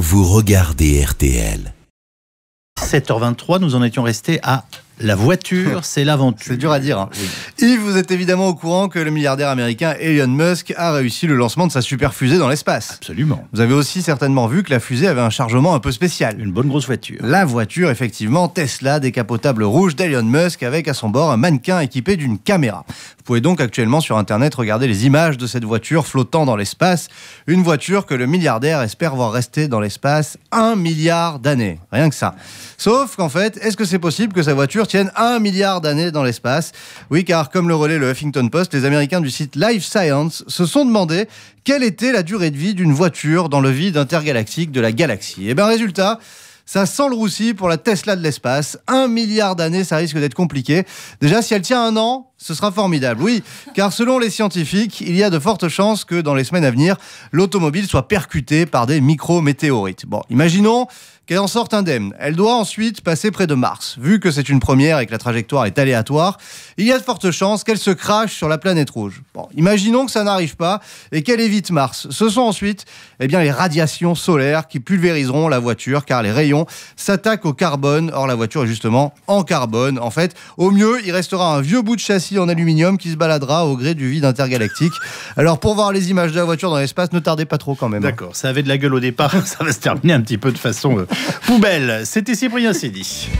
vous regardez RTL. 7h23, nous en étions restés à la voiture, c'est l'aventure. C'est dur à dire. Hein. vous êtes évidemment au courant que le milliardaire américain Elon Musk a réussi le lancement de sa super fusée dans l'espace. Absolument. Vous avez aussi certainement vu que la fusée avait un chargement un peu spécial. Une bonne grosse voiture. La voiture, effectivement, Tesla décapotable rouge d'Elon Musk avec à son bord un mannequin équipé d'une caméra. Vous pouvez donc actuellement sur Internet regarder les images de cette voiture flottant dans l'espace. Une voiture que le milliardaire espère voir rester dans l'espace un milliard d'années. Rien que ça. Sauf qu'en fait, est-ce que c'est possible que sa voiture tienne un milliard d'années dans l'espace Oui, car comme le relais le Huffington Post, les Américains du site Life Science se sont demandé quelle était la durée de vie d'une voiture dans le vide intergalactique de la galaxie. Et eh bien résultat, ça sent le roussi pour la Tesla de l'espace. Un milliard d'années, ça risque d'être compliqué. Déjà, si elle tient un an, ce sera formidable, oui, car selon les scientifiques, il y a de fortes chances que dans les semaines à venir, l'automobile soit percutée par des micro-météorites. Bon, imaginons qu'elle en sorte indemne. Elle doit ensuite passer près de Mars. Vu que c'est une première et que la trajectoire est aléatoire, il y a de fortes chances qu'elle se crache sur la planète rouge. Bon, imaginons que ça n'arrive pas et qu'elle évite Mars. Ce sont ensuite eh bien, les radiations solaires qui pulvériseront la voiture car les rayons s'attaquent au carbone. Or, la voiture est justement en carbone. En fait, au mieux, il restera un vieux bout de châssis en aluminium qui se baladera au gré du vide intergalactique. Alors pour voir les images de la voiture dans l'espace, ne tardez pas trop quand même. Hein. D'accord, ça avait de la gueule au départ, ça va se terminer un petit peu de façon euh, poubelle. C'était Cyprien Sidi.